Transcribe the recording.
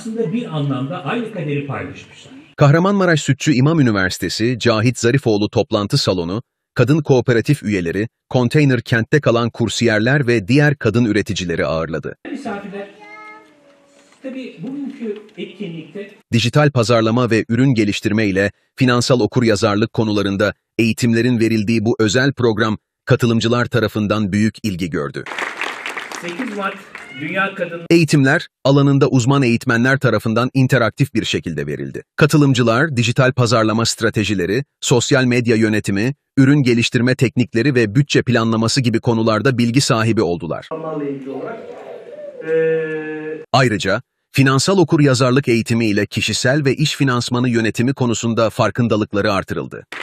aslında bir anlamda aynı kaderi paylaşmışlar. Kahramanmaraş Sütçü İmam Üniversitesi Cahit Zarifoğlu Toplantı Salonu, kadın kooperatif üyeleri, konteyner kentte kalan kursiyerler ve diğer kadın üreticileri ağırladı. Tabii bugünkü etkinlikte dijital pazarlama ve ürün geliştirme ile finansal okuryazarlık konularında eğitimlerin verildiği bu özel program katılımcılar tarafından büyük ilgi gördü. 8 Mart Dünya Kadın Eğitimler alanında uzman eğitmenler tarafından interaktif bir şekilde verildi. Katılımcılar dijital pazarlama stratejileri, sosyal medya yönetimi, ürün geliştirme teknikleri ve bütçe planlaması gibi konularda bilgi sahibi oldular. Ayrıca finansal okur yazarlık eğitimi ile kişisel ve iş finansmanı yönetimi konusunda farkındalıkları artırıldı.